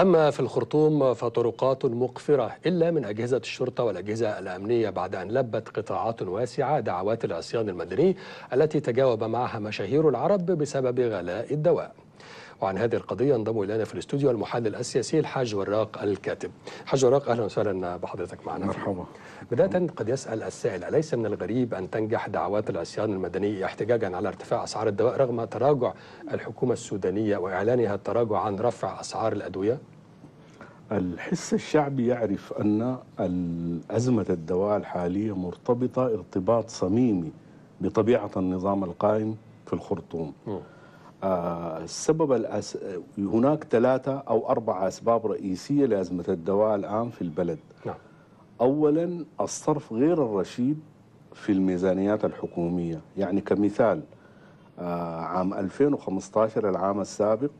أما في الخرطوم فطرقات مقفرة إلا من أجهزة الشرطة والأجهزة الأمنية بعد أن لبت قطاعات واسعة دعوات العصيان المدني التي تجاوب معها مشاهير العرب بسبب غلاء الدواء وعن هذه القضية انضموا إلينا في الاستوديو المحلل السياسي الحاج وراق الكاتب حاج وراق أهلا وسهلا بحضرتك معنا مرحبا بداية قد يسأل السائل أليس من الغريب أن تنجح دعوات العصيان المدني احتجاجا على ارتفاع أسعار الدواء رغم تراجع الحكومة السودانية وإعلانها التراجع عن رفع أسعار الأدوية؟ الحس الشعبي يعرف أن أزمة الدواء الحالية مرتبطة ارتباط صميمي بطبيعة النظام القائم في الخرطوم م. السبب الأس... هناك ثلاثة أو أربعة أسباب رئيسية لأزمة الدواء الآن في البلد نعم. أولا الصرف غير الرشيد في الميزانيات الحكومية يعني كمثال آه، عام 2015 العام السابق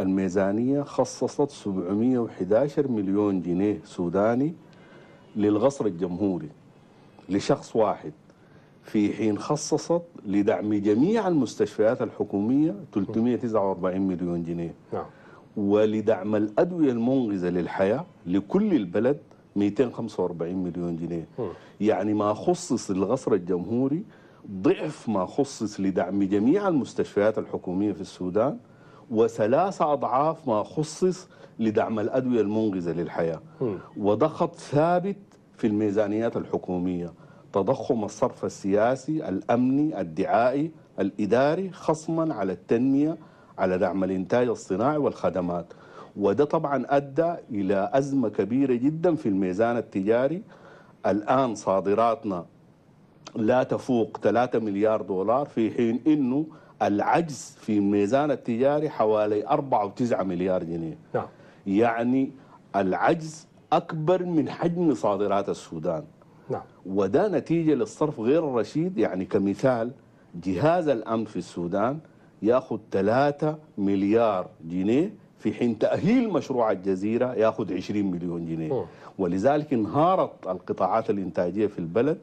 الميزانية خصصت 711 مليون جنيه سوداني للغصر الجمهوري لشخص واحد في حين خصصت لدعم جميع المستشفيات الحكومية 349 مليون جنيه نعم. ولدعم الأدوية المنقذة للحياة لكل البلد 245 مليون جنيه يعني ما خصص للغصر الجمهوري ضعف ما خصص لدعم جميع المستشفيات الحكومية في السودان وثلاث أضعاف ما خصص لدعم الأدوية المنقذة للحياة وضخط ثابت في الميزانيات الحكومية تضخم الصرف السياسي الأمني الدعائي الإداري خصما على التنمية على دعم الإنتاج الصناعي والخدمات وده طبعا أدى إلى أزمة كبيرة جدا في الميزان التجاري الآن صادراتنا لا تفوق 3 مليار دولار في حين أنه العجز في الميزان التجاري حوالي 4.9 مليار جنيه نعم. يعني العجز أكبر من حجم صادرات السودان نعم. وده نتيجة للصرف غير الرشيد يعني كمثال جهاز الأمن في السودان ياخذ 3 مليار جنيه في حين تأهيل مشروع الجزيرة ياخذ 20 مليون جنيه ولذلك انهارت القطاعات الإنتاجية في البلد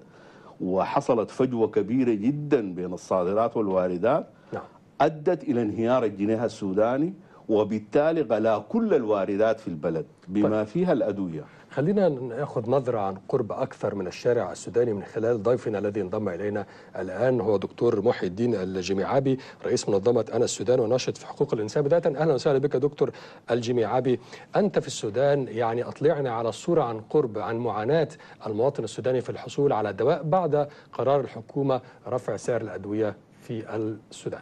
وحصلت فجوة كبيرة جدا بين الصادرات والواردات نعم. أدت إلى انهيار الجنيه السوداني وبالتالي غلاء كل الواردات في البلد بما طيب. فيها الأدوية خلينا ناخذ نظره عن قرب اكثر من الشارع السوداني من خلال ضيفنا الذي انضم الينا الان هو دكتور محي الدين الجميعابي رئيس منظمه انا السودان وناشط في حقوق الانسان بدايه اهلا وسهلا بك دكتور الجميعابي انت في السودان يعني اطلعنا على الصوره عن قرب عن معاناه المواطن السوداني في الحصول على دواء بعد قرار الحكومه رفع سعر الادويه في السودان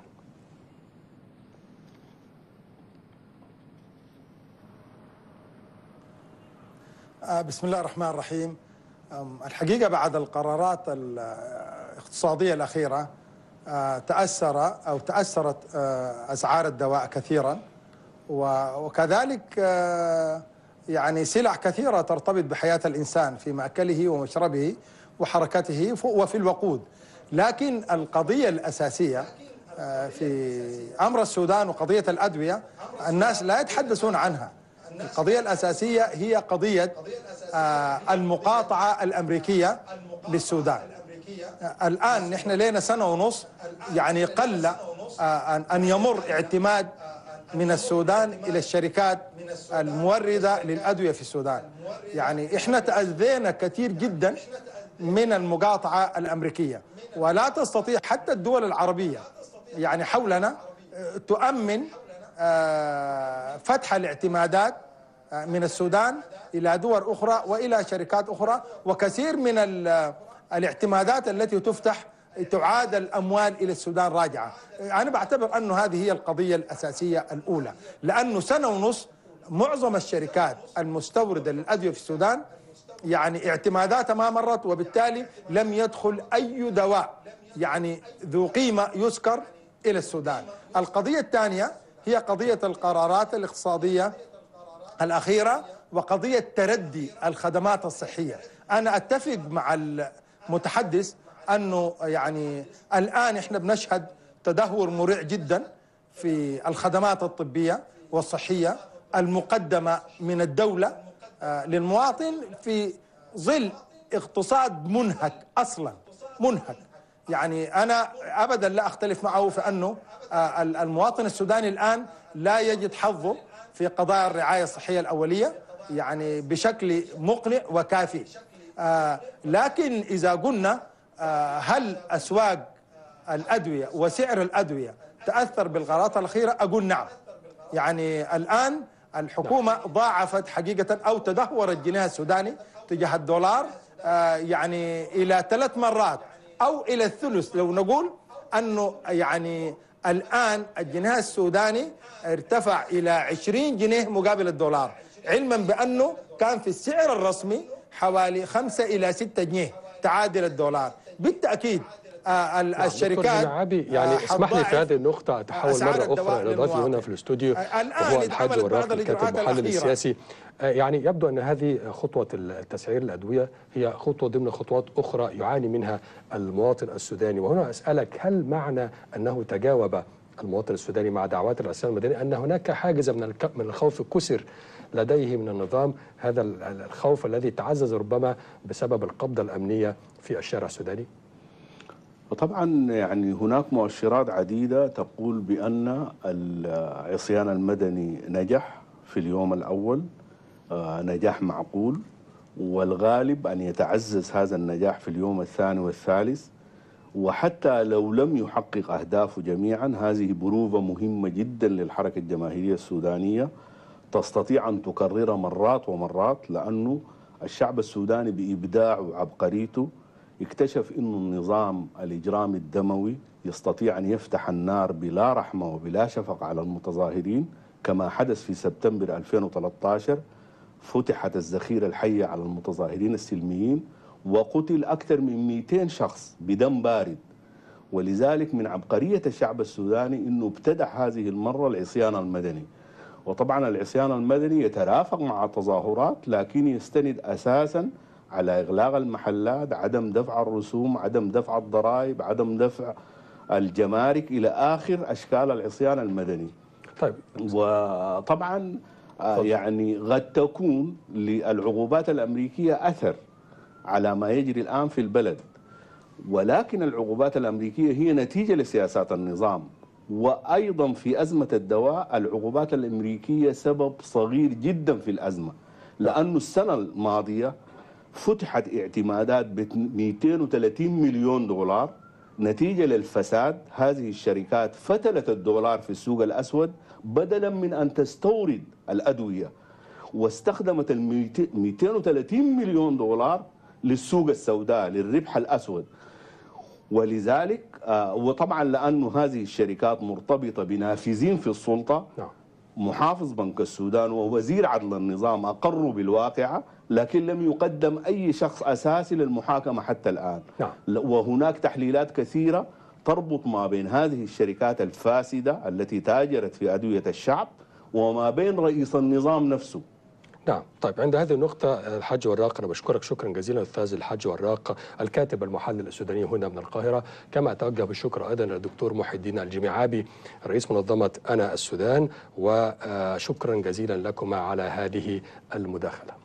آه، بسم الله الرحمن الرحيم الحقيقة بعد القرارات الاقتصادية الأخيرة آه، تأثر أو تأثرت آه، أسعار الدواء كثيرا وكذلك يعني سلع كثيرة ترتبط بحياة الإنسان في مأكله ومشربه وحركته وفي الوقود لكن القضية الأساسية في أمر السودان وقضية الأدوية الناس لا يتحدثون عنها القضية الأساسية هي قضية آه، المقاطعة الأمريكية للسودان آه، الآن نحن لينا سنة ونص يعني قل آه، أن يمر اعتماد من السودان إلى الشركات الموردة للأدوية في السودان يعني إحنا تأذينا كثير جدا من المقاطعة الأمريكية ولا تستطيع حتى الدول العربية يعني حولنا تؤمن آه، فتح الاعتمادات آه، من السودان إلى دول أخرى وإلى شركات أخرى وكثير من آه، الاعتمادات التي تفتح تعاد الأموال إلى السودان راجعة أنا بعتبر أن هذه هي القضية الأساسية الأولى لأنه سنة ونص معظم الشركات المستوردة للأدوية في السودان يعني اعتماداتها ما مرت وبالتالي لم يدخل أي دواء يعني ذو قيمة يسكر إلى السودان القضية الثانية هي قضية القرارات الاقتصادية الأخيرة وقضية تردي الخدمات الصحية أنا أتفق مع المتحدث أنه يعني الآن إحنا بنشهد تدهور مرع جدا في الخدمات الطبية والصحية المقدمة من الدولة آه، للمواطن في ظل اقتصاد منهك أصلا منهك يعني أنا أبدا لا أختلف معه في أنه آه، المواطن السوداني الآن لا يجد حظه في قضايا الرعاية الصحية الأولية يعني بشكل مقنع وكافي آه، لكن إذا قلنا آه، هل أسواق الأدوية وسعر الأدوية تأثر بالقرارات الأخيرة أقول نعم يعني الآن الحكومة نعم. ضاعفت حقيقة أو تدهور الجنيه السوداني تجاه الدولار يعني إلى ثلاث مرات أو إلى الثلث لو نقول أنه يعني الآن الجنيه السوداني ارتفع إلى 20 جنيه مقابل الدولار علما بأنه كان في السعر الرسمي حوالي 5 إلى 6 جنيه تعادل الدولار بالتأكيد الشركات يعني آه، اسمح لي في هذه النقطة أتحول مرة أخرى إلى ضيفي هنا في الاستوديو آه، وهو الحاج والراقي الكاتب المحلل السياسي آه، يعني يبدو أن هذه خطوة التسعير الأدوية هي خطوة ضمن خطوات أخرى يعاني منها المواطن السوداني وهنا أسألك هل معنى أنه تجاوب المواطن السوداني مع دعوات الرئيسية المدنية أن هناك حاجز من من الخوف كسر لديه من النظام هذا الخوف الذي تعزز ربما بسبب القبضة الأمنية في الشارع السوداني؟ وطبعا يعني هناك مؤشرات عديدة تقول بأن العصيان المدني نجح في اليوم الأول آه، نجاح معقول والغالب أن يتعزز هذا النجاح في اليوم الثاني والثالث وحتى لو لم يحقق أهدافه جميعا هذه بروفة مهمة جدا للحركة الجماهيرية السودانية تستطيع أن تكررها مرات ومرات لأنه الشعب السوداني بإبداعه وعبقريته اكتشف أنه النظام الإجرامي الدموي يستطيع أن يفتح النار بلا رحمة وبلا شفقة على المتظاهرين كما حدث في سبتمبر 2013 فتحت الذخيرة الحية على المتظاهرين السلميين وقتل أكثر من 200 شخص بدم بارد ولذلك من عبقرية الشعب السوداني أنه ابتدع هذه المرة العصيان المدني وطبعا العصيان المدني يترافق مع التظاهرات لكن يستند أساسا على إغلاق المحلات عدم دفع الرسوم عدم دفع الضرائب عدم دفع الجمارك إلى آخر أشكال العصيان المدني طيب وطبعا آه، يعني قد تكون للعقوبات الأمريكية أثر على ما يجري الآن في البلد ولكن العقوبات الأمريكية هي نتيجة لسياسات النظام وأيضا في أزمة الدواء العقوبات الأمريكية سبب صغير جدا في الأزمة لأنه السنة الماضية فتحت اعتمادات ب 230 مليون دولار نتيجة للفساد هذه الشركات فتلت الدولار في السوق الأسود بدلا من أن تستورد الأدوية واستخدمت ال 230 مليون دولار للسوق السوداء للربح الأسود ولذلك آه، وطبعا لأن هذه الشركات مرتبطة بنافذين في السلطة نعم. محافظ بنك السودان ووزير عدل النظام أقروا بالواقعة لكن لم يقدم أي شخص أساسي للمحاكمة حتى الآن نعم. لا. وهناك تحليلات كثيرة تربط ما بين هذه الشركات الفاسدة التي تاجرت في أدوية الشعب وما بين رئيس النظام نفسه نعم طيب عند هذه النقطة آه، الحاج وراق أنا بشكرك شكرا جزيلا أستاذ الحاج وراق الكاتب المحلل السوداني هنا من القاهرة كما أتوجه بالشكر أيضا للدكتور محي الدين الجميعابي رئيس منظمة أنا السودان وشكرا آه، جزيلا لكما على هذه المداخلة